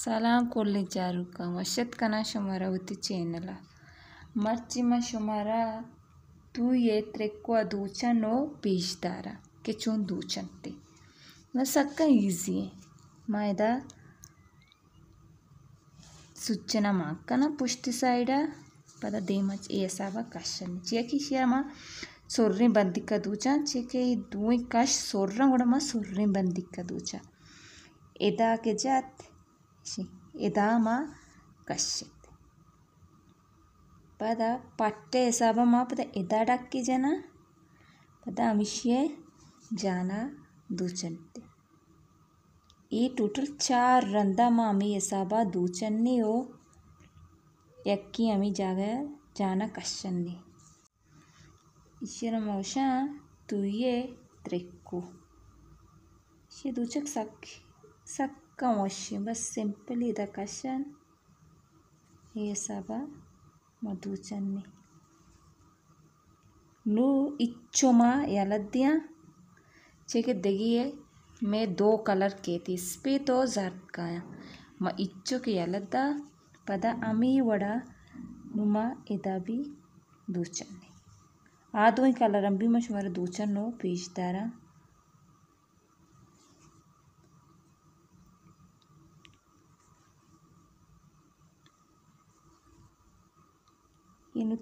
సలన్ కుల్ జరు కావ శట్కన శమరవతి చినల మర్చిమా శమర తుయే త్రక్కు అదుచనో పిష్టారా కచొందు చంటి నసక ఈజీ మైదా సుచన మాక్కన పుష్టి సైడ పదదే మచ ఈసావ కషన్ చెకి శయమా సోర్రి బందిక దూచ చెకి ఇ దూయ కష్ సోర్ర గడ మా సోర్రి బందిక దూచ ఎదా కే జత్ यदा कश्य पद पट्टे सब मा पद यदा डक्की जना पद अमिष्य जाना दूचनते ये टोटल चार रंदा माँ अमी ऐसा दूचन्नी हो यक्की अमी जागे जाना कश्चन्नी इशर मोशा तुये त्रिक्कू ये दूचक सख सख कम वॉशिंग बस सिंपली रकशन ये सब मधुचन्नी नु इच्छोमा यलद्या चेके है मैं दो कलर के थी इस पे तो जर्द काया म इच्छो के या लद्दा पदा अमी वड़ा नुमा इदा भी दूचन्नी आ दो कलर अंबी मशवर दूचन नो पीछ दारा ಇನ್ನು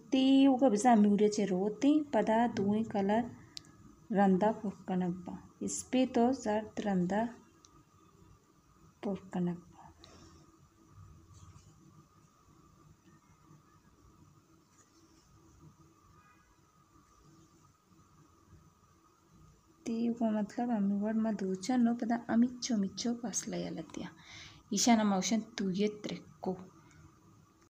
ಬಿಸ ಮಿವ್ರೆಚೆ ಪದ ದೂಯಿ पदा ರಂದ कलर ಇಸ್ಪಿ ತೋ ಸರ್ತ್ ರಂದ ಪೊರ್ಕನಗ್ಬ तीव का मतलब अमी वर्ड में दूचा नो पता अमिच्छो मिच्छो पास लया लतिया ईशा तुये त्रिको